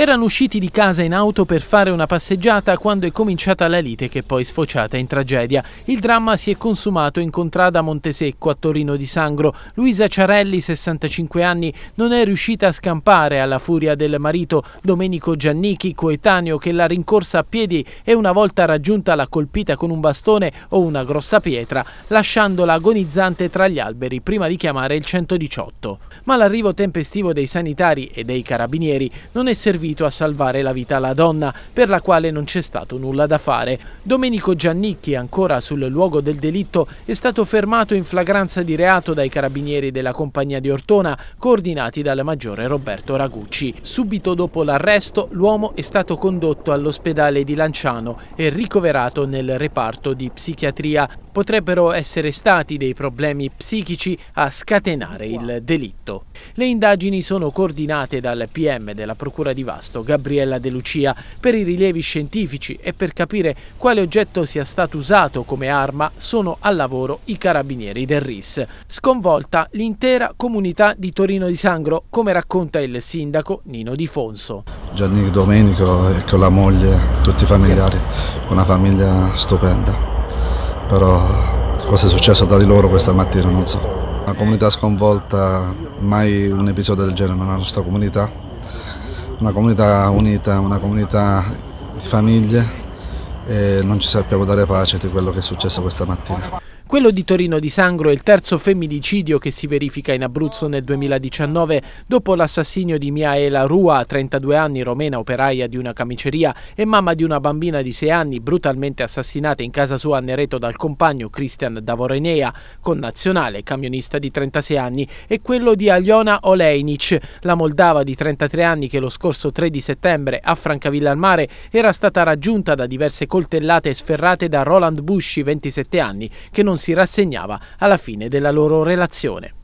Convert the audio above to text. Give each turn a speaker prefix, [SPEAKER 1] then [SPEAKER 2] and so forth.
[SPEAKER 1] Erano usciti di casa in auto per fare una passeggiata quando è cominciata la lite che poi è sfociata in tragedia. Il dramma si è consumato in contrada Montesecco a Torino di Sangro. Luisa Ciarelli, 65 anni, non è riuscita a scampare alla furia del marito Domenico Giannichi, coetaneo che l'ha rincorsa a piedi e una volta raggiunta l'ha colpita con un bastone o una grossa pietra, lasciandola agonizzante tra gli alberi prima di chiamare il 118. Ma l'arrivo tempestivo dei sanitari e dei carabinieri non è servito riferito a salvare la vita alla donna, per la quale non c'è stato nulla da fare. Domenico Giannicchi, ancora sul luogo del delitto, è stato fermato in flagranza di reato dai carabinieri della compagnia di Ortona, coordinati dal maggiore Roberto Ragucci. Subito dopo l'arresto, l'uomo è stato condotto all'ospedale di Lanciano e ricoverato nel reparto di psichiatria potrebbero essere stati dei problemi psichici a scatenare il delitto. Le indagini sono coordinate dal PM della Procura di Vasto, Gabriella De Lucia, per i rilievi scientifici e per capire quale oggetto sia stato usato come arma sono al lavoro i carabinieri del RIS. Sconvolta l'intera comunità di Torino di Sangro, come racconta il sindaco Nino Di Fonso.
[SPEAKER 2] Gianni Domenico e con la moglie, tutti i familiari, una famiglia stupenda però cosa è successo tra di loro questa mattina non so. Una comunità sconvolta, mai un episodio del genere nella nostra comunità, una comunità unita, una comunità di famiglie e non ci sappiamo dare pace di quello che è successo questa mattina.
[SPEAKER 1] Quello di Torino di Sangro è il terzo femminicidio che si verifica in Abruzzo nel 2019 dopo l'assassinio di Miaela Rua, 32 anni, romena operaia di una camiceria e mamma di una bambina di 6 anni, brutalmente assassinata in casa sua a Nereto dal compagno Christian Davorenea, connazionale, camionista di 36 anni, e quello di Aliona Olejnic, la moldava di 33 anni che lo scorso 3 di settembre a Francavilla al Mare era stata raggiunta da diverse coltellate sferrate da Roland Busci, 27 anni, che non si rassegnava alla fine della loro relazione.